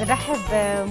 نرحب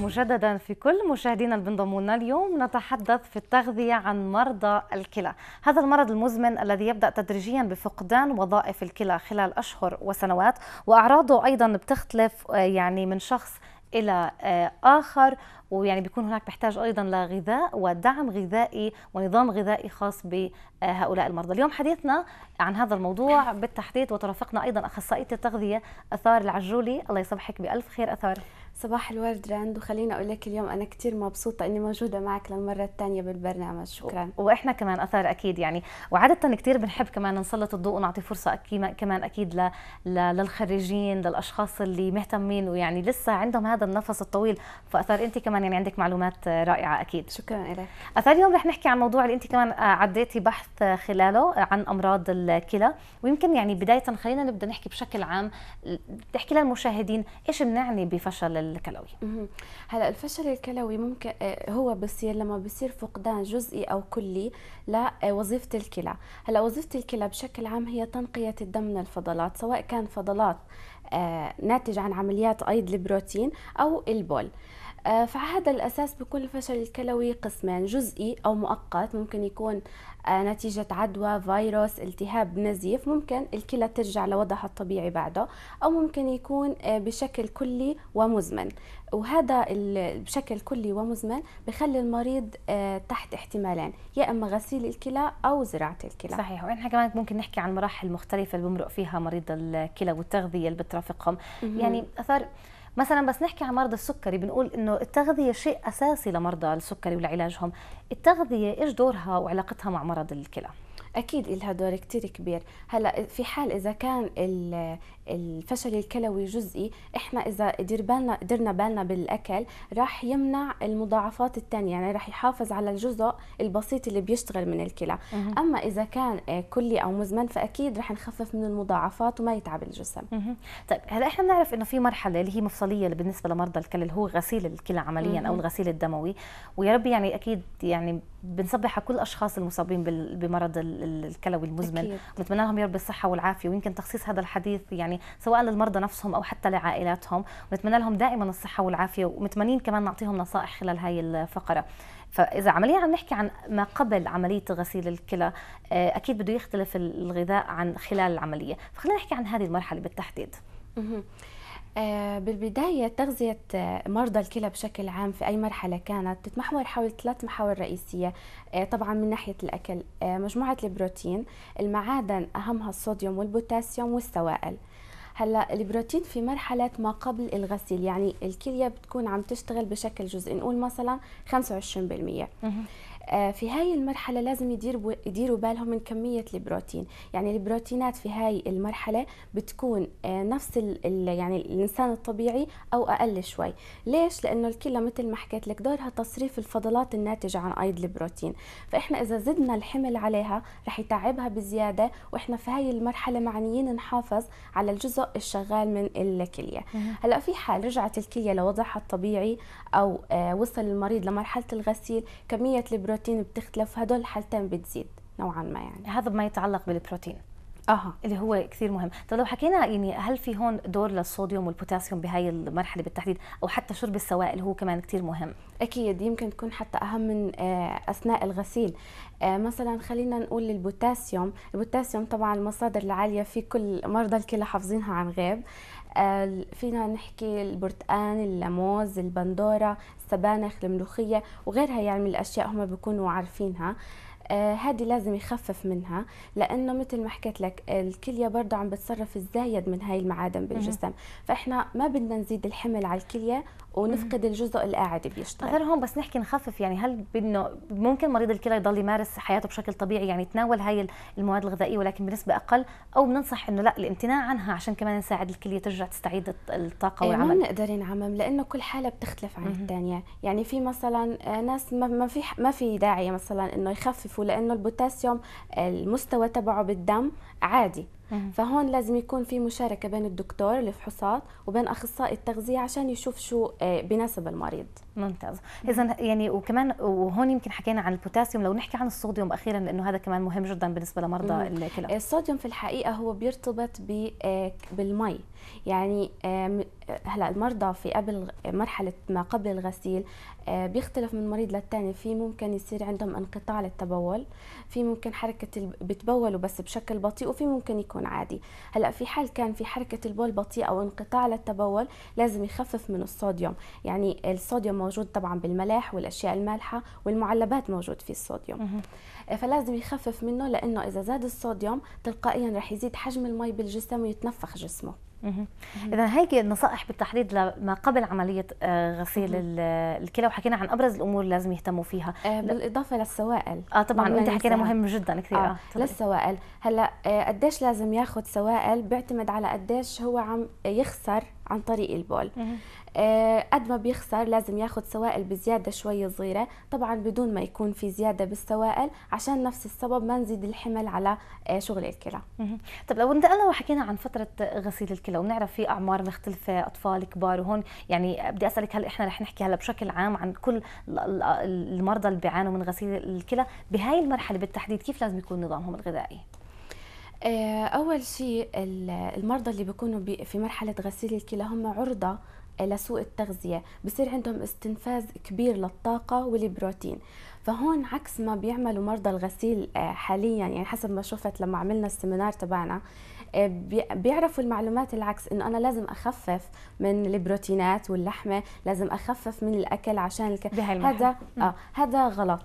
مجددا في كل مشاهدينا اللي بينضموا لنا اليوم نتحدث في التغذية عن مرضى الكلى هذا المرض المزمن الذي يبدأ تدريجيا بفقدان وظائف الكلى خلال أشهر وسنوات وأعراضه أيضا بتختلف آه، يعني من شخص الى آه، اخر ويعني بيكون هناك بحتاج ايضا لغذاء ودعم غذائي ونظام غذائي خاص بهؤلاء المرضى اليوم حديثنا عن هذا الموضوع بالتحديد وترافقنا ايضا اخصائيه التغذيه اثار العجولي الله يصبحك بالف خير اثار صباح الورد راند وخليني اقول لك اليوم انا كثير مبسوطه اني موجوده معك للمره الثانيه بالبرنامج شكرا واحنا كمان اثار اكيد يعني وعاده كثير بنحب كمان نسلط الضوء ونعطي فرصه أكيد كمان اكيد ل... ل... للخريجين للاشخاص اللي مهتمين ويعني لسه عندهم هذا النفس الطويل فاثار انت كمان يعني عندك معلومات رائعه اكيد شكرا لك اثار اليوم رح نحكي عن موضوع اللي انت كمان عديتي بحث خلاله عن امراض الكلى ويمكن يعني بدايه خلينا نبدا نحكي بشكل عام تحكي للمشاهدين ايش بنعني بفشل الكلوي هلا الفشل الكلوي ممكن آه، هو بصير لما بصير فقدان جزئي او كلي لوظيفه الكلى هلا وظيفه الكلى بشكل عام هي تنقيه الدم من الفضلات سواء كان فضلات آه، ناتج عن عمليات ايض البروتين او البول آه، فعلى الأساس بكل الفشل الكلوي قسمين جزئي أو مؤقت ممكن يكون آه، نتيجة عدوى فيروس التهاب نزيف ممكن الكلى ترجع لوضعها الطبيعي بعده أو ممكن يكون آه، بشكل كلي ومزمن وهذا بشكل كلي ومزمن بخلي المريض تحت احتمالين يا اما غسيل الكلى او زراعه الكلى صحيح واحنا كمان ممكن نحكي عن مراحل مختلفه اللي بمرق فيها مريض الكلى والتغذيه اللي بترافقهم يعني اثار مثلا بس نحكي عن مرضى السكري بنقول انه التغذيه شيء اساسي لمرضى السكري ولعلاجهم التغذيه ايش دورها وعلاقتها مع مرض الكلى اكيد لها دور كتير كبير هلا في حال اذا كان الفشل الكلوي جزئي احنا اذا دير بالنا قدرنا بالنا بالاكل راح يمنع المضاعفات الثانيه يعني راح يحافظ على الجزء البسيط اللي بيشتغل من الكلى اما اذا كان آه، كلي او مزمن فاكيد راح نخفف من المضاعفات وما يتعب الجسم طيب هلا احنا بنعرف انه في مرحله اللي هي مفصليه بالنسبه لمرضى الكلى اللي هو غسيل الكلى عمليا او الغسيل الدموي ويا رب يعني اكيد يعني بنصبح على كل الاشخاص المصابين بمرض الكلوي المزمن بنتمنى لهم يا رب الصحه والعافيه ويمكن تخصيص هذا الحديث يعني يعني سواء للمرضى نفسهم او حتى لعائلاتهم ونتمنى لهم دائما الصحه والعافيه ومتمنين كمان نعطيهم نصائح خلال هاي الفقره فاذا عمليا عم نحكي عن ما قبل عمليه غسيل الكلى آه، اكيد بده يختلف الغذاء عن خلال العمليه فخلينا نحكي عن هذه المرحله بالتحديد آه، بالبداية تغذية آه، مرضى الكلى بشكل عام في أي مرحلة كانت تتمحور حول ثلاث محاور رئيسية طبعا من ناحية الأكل مجموعة البروتين المعادن أهمها الصوديوم والبوتاسيوم والسوائل هلا البروتين في مرحله ما قبل الغسيل يعني الكليه بتكون عم تشتغل بشكل جزئي نقول مثلا 25% آه، في هاي المرحله لازم يديروا يديروا بالهم من كميه البروتين يعني البروتينات في هاي المرحله بتكون آه، نفس الـ يعني الانسان الطبيعي او اقل شوي ليش لانه الكلى مثل ما حكيت لك دورها تصريف الفضلات الناتجه عن ايض البروتين فاحنا اذا زدنا الحمل عليها رح يتعبها بزياده واحنا في هاي المرحله معنيين نحافظ على الجزء الشغال من الكليه هلا في حال رجعت الكليه لوضعها الطبيعي او آه، وصل المريض لمرحله الغسيل كميه البروتين البروتين بتختلف هدول الحالتين بتزيد نوعا ما يعني هذا ما يتعلق بالبروتين اها اللي هو كثير مهم طب لو حكينا يعني هل في هون دور للصوديوم والبوتاسيوم بهاي المرحله بالتحديد او حتى شرب السوائل هو كمان كثير مهم اكيد يمكن تكون حتى اهم من آه، اثناء الغسيل آه، مثلا خلينا نقول البوتاسيوم البوتاسيوم طبعا المصادر العاليه في كل مرضى الكلى حافظينها عن غيب فينا نحكي البرتقان الموز البندورة السبانخ الملوخية وغيرها يعني من الأشياء هم بيكونوا عارفينها هذه آه لازم يخفف منها لانه مثل ما حكيت لك الكليه برضه عم بتصرف الزايد من هاي المعادن بالجسم فاحنا ما بدنا نزيد الحمل على الكليه ونفقد الجزء قاعد بيشتغل غير هون بس نحكي نخفف يعني هل بدنا ممكن مريض الكلى يضل يمارس حياته بشكل طبيعي يعني يتناول هاي المواد الغذائيه ولكن بنسبه اقل او بننصح انه لا الامتناع عنها عشان كمان نساعد الكليه ترجع تستعيد الطاقه إيه، والعمل ما بنقدر نعمم لانه كل حاله بتختلف عن الثانيه يعني في مثلا آه، ناس ما في ما في داعي مثلا انه يخففوا لانه البوتاسيوم المستوى تبعه بالدم عادي فهون لازم يكون في مشاركه بين الدكتور الفحوصات وبين اخصائي التغذيه عشان يشوف شو آه، بناسب المريض ممتاز اذا يعني وكمان وهون يمكن حكينا عن البوتاسيوم لو نحكي عن الصوديوم اخيرا لانه هذا كمان مهم جدا بالنسبه لمرضى الكلى آه، الصوديوم في الحقيقه هو بيرتبط آه، بالمي يعني آه، هلا المرضى في قبل مرحله ما قبل الغسيل بيختلف من مريض للثاني في ممكن يصير عندهم انقطاع للتبول في ممكن حركه بتبولوا بس بشكل بطيء وفي ممكن يكون عادي هلا في حال كان في حركه البول بطيئه او انقطاع للتبول لازم يخفف من الصوديوم يعني الصوديوم موجود طبعا بالملاح والاشياء المالحه والمعلبات موجود فيه الصوديوم آه، فلازم يخفف منه لانه اذا زاد الصوديوم تلقائيا رح يزيد حجم المي بالجسم ويتنفخ جسمه اذا هيك نصائح بالتحديد لما قبل عمليه آه، غسيل الكلى وحكينا عن ابرز الامور اللي لازم يهتموا فيها آه، بالاضافه للسوائل اه طبعا انت حكينا مهم جدا كثير آه. للسوائل هلا قديش لازم ياخذ سوائل بيعتمد على قديش هو عم يخسر عن طريق البول آه، قد ما بيخسر لازم ياخد سوائل بزيادة شوي صغيرة طبعا بدون ما يكون في زيادة بالسوائل عشان نفس السبب ما نزيد الحمل على آه، شغل الكلى طب لو انتقلنا وحكينا عن فترة غسيل الكلى وبنعرف في أعمار مختلفة أطفال كبار وهون يعني بدي أسألك هل إحنا رح نحكي هلا بشكل عام عن كل المرضى اللي بيعانوا من غسيل الكلى بهاي المرحلة بالتحديد كيف لازم يكون نظامهم الغذائي؟ آه، أول شيء المرضى اللي بيكونوا في مرحلة غسيل الكلى هم عرضة لسوء التغذية بصير عندهم استنفاذ كبير للطاقة والبروتين فهون عكس ما بيعملوا مرضى الغسيل آه، حاليا يعني حسب ما شفت لما عملنا السيمينار تبعنا آه، بيعرفوا المعلومات العكس انه انا لازم اخفف من البروتينات واللحمه لازم اخفف من الاكل عشان الك... هذا آه هذا غلط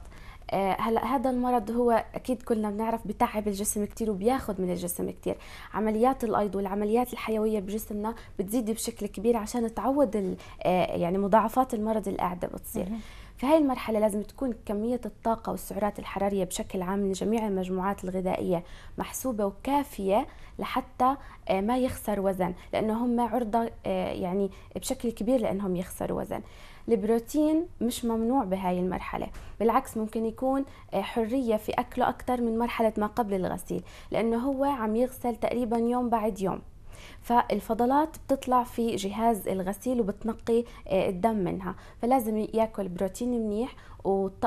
آه، هلا هذا المرض هو اكيد كلنا بنعرف بتعب الجسم كثير وبياخذ من الجسم كثير عمليات الايض والعمليات الحيويه بجسمنا بتزيد بشكل كبير عشان تعوض آه، يعني مضاعفات المرض اللي قاعده بتصير في هاي المرحلة لازم تكون كمية الطاقة والسعرات الحرارية بشكل عام من جميع المجموعات الغذائية محسوبة وكافية لحتى آه، ما يخسر وزن لأنه هم عرضة يعني بشكل كبير لأنهم يخسروا وزن البروتين مش ممنوع بهاي المرحله بالعكس ممكن يكون آه، حريه في اكله اكثر من مرحله ما قبل الغسيل لانه هو عم يغسل تقريبا يوم بعد يوم فالفضلات بتطلع في جهاز الغسيل وبتنقي آه، الدم منها فلازم ياكل بروتين منيح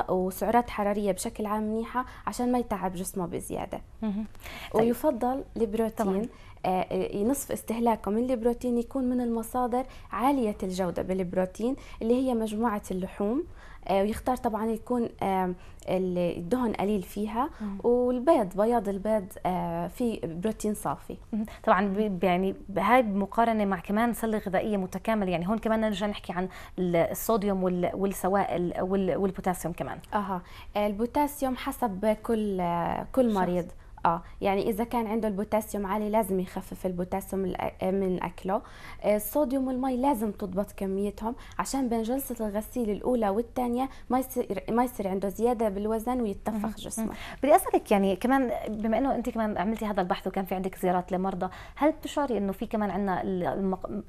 وسعرات حراريه بشكل عام منيحه عشان ما يتعب جسمه بزياده طيب. ويفضل البروتين طبعا. آه، آه، نصف استهلاكه من البروتين يكون من المصادر عالية الجودة بالبروتين اللي هي مجموعة اللحوم آه، ويختار طبعا يكون الدهن قليل فيها والبيض بياض البيض في بروتين صافي طبعا يعني هاي بمقارنه مع كمان سله غذائيه متكامله يعني هون كمان نرجع نحكي عن الصوديوم والسوائل والبوتاسيوم كمان اها البوتاسيوم حسب كل كل مريض شخص. اه يعني اذا كان عنده البوتاسيوم عالي لازم يخفف البوتاسيوم آه، من اكله آه، الصوديوم والمي لازم تضبط كميتهم عشان بين جلسه الغسيل الاولى والثانيه ما يصير ما يصير عنده زياده بالوزن ويتفخ جسمه بدي اسالك يعني كمان بما انه انت كمان عملتي هذا البحث وكان في عندك زيارات لمرضى هل بتشعري انه في كمان عندنا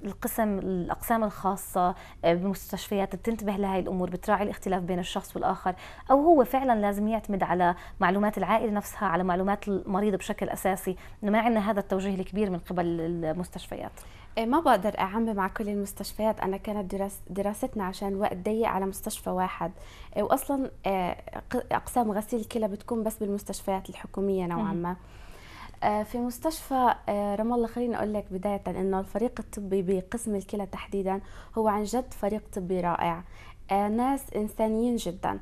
القسم الاقسام الخاصه آه، بمستشفيات بتنتبه لهي الامور بتراعي الاختلاف بين الشخص والاخر او هو فعلا لازم يعتمد على معلومات العائله نفسها على معلومات المريض بشكل اساسي ما عندنا هذا التوجيه الكبير من قبل المستشفيات إيه، ما بقدر اعمم مع كل المستشفيات انا كانت دراس دراستنا عشان وقت ضيق على مستشفى واحد إيه، واصلا إيه، اقسام غسيل الكلى بتكون بس بالمستشفيات الحكوميه نوعا ما في مستشفى رام الله خليني اقول لك بدايه انه الفريق الطبي بقسم الكلى تحديدا هو عن جد فريق طبي رائع ناس انسانيين جدا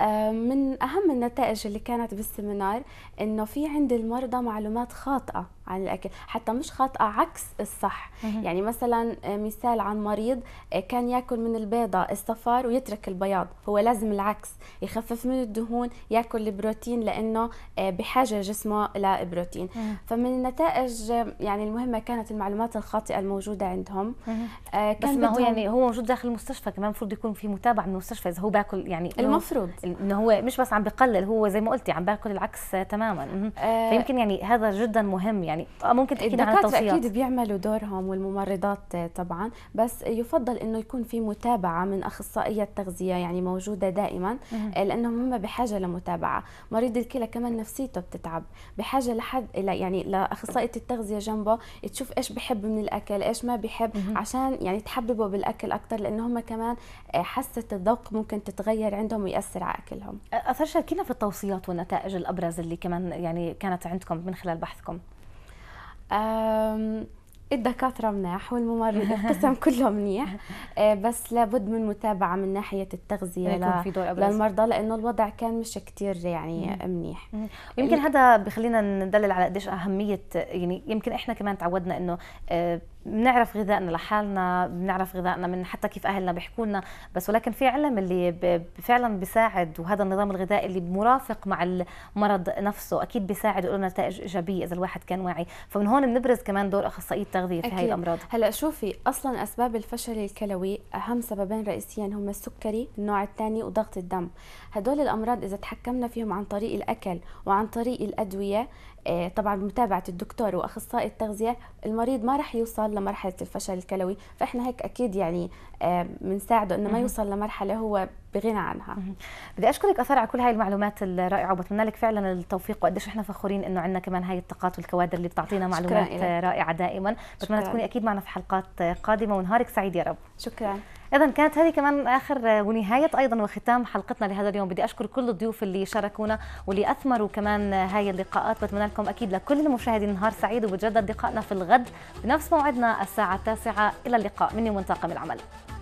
آه، من أهم النتائج اللي كانت بالسيمينار إنه في عند المرضى معلومات خاطئة عن الاكل حتى مش خاطئه عكس الصح يعني مثلا آه، مثال عن مريض آه، كان ياكل من البيضه الصفار ويترك البياض هو لازم العكس يخفف من الدهون ياكل البروتين لانه آه، بحاجه جسمه لبروتين فمن النتائج يعني المهمه كانت المعلومات الخاطئه الموجوده عندهم كان بس ما هو يعني هو موجود داخل المستشفى كمان المفروض يكون في متابعه من المستشفى اذا هو باكل يعني المفروض انه هو مش بس عم بقلل هو زي ما قلتي عم باكل العكس تماما فيمكن يعني هذا جدا مهم يعني يعني آه، ممكن تحكي عن التوصيات اكيد بيعملوا دورهم والممرضات طبعا بس يفضل انه يكون في متابعه من اخصائيه تغذيه يعني موجوده دائما آه، لانهم هم بحاجه لمتابعه مريض الكلى كمان نفسيته بتتعب بحاجه لحد يعني لاخصائيه التغذيه جنبه تشوف ايش بحب من الاكل ايش ما بحب عشان يعني تحببه بالاكل اكثر لانه هم كمان آه، حاسه الذوق ممكن تتغير عندهم وياثر على اكلهم اثر شاركينا في التوصيات والنتائج الابرز اللي كمان يعني كانت عندكم من خلال بحثكم الدكاترة مناح والممرضة القسم كله منيح آه، بس لابد من متابعة من ناحية التغذية إيه، للمرضى لأنه الوضع كان مش كتير يعني منيح يمكن هذا بخلينا ندلل على قديش أهمية يعني يمكن إحنا كمان تعودنا إنه آه، بنعرف غذائنا لحالنا بنعرف غذائنا من حتى كيف اهلنا بيحكوا لنا بس ولكن في علم اللي فعلا بيساعد وهذا النظام الغذائي اللي مرافق مع المرض نفسه اكيد بيساعد وله نتائج ايجابيه اذا الواحد كان واعي فمن هون بنبرز كمان دور اخصائي التغذيه في هاي الامراض هلا شوفي اصلا اسباب الفشل الكلوي اهم سببين رئيسيين هم السكري النوع الثاني وضغط الدم هدول الامراض اذا تحكمنا فيهم عن طريق الاكل وعن طريق الادويه آه، طبعا بمتابعه الدكتور واخصائي التغذيه المريض ما راح يوصل لمرحله الفشل الكلوي فاحنا هيك اكيد يعني بنساعده آه، انه ما يوصل لمرحله هو بغنى عنها بدي اشكرك اثار على كل هاي المعلومات الرائعه وبتمنى لك فعلا التوفيق وقديش احنا فخورين انه عندنا كمان هاي الطاقات والكوادر اللي بتعطينا معلومات رائعه دائما بتمنى تكوني اكيد معنا في حلقات قادمه ونهارك سعيد يا رب شكرا اذا كانت هذه كمان اخر آه، ونهايه ايضا وختام حلقتنا لهذا اليوم بدي اشكر كل الضيوف اللي شاركونا واللي اثمروا كمان آه، هاي اللقاءات بتمنى لكم اكيد لكل المشاهدين نهار سعيد وبتجدد لقائنا في الغد بنفس موعدنا الساعه التاسعه الى اللقاء مني ومن طاقم العمل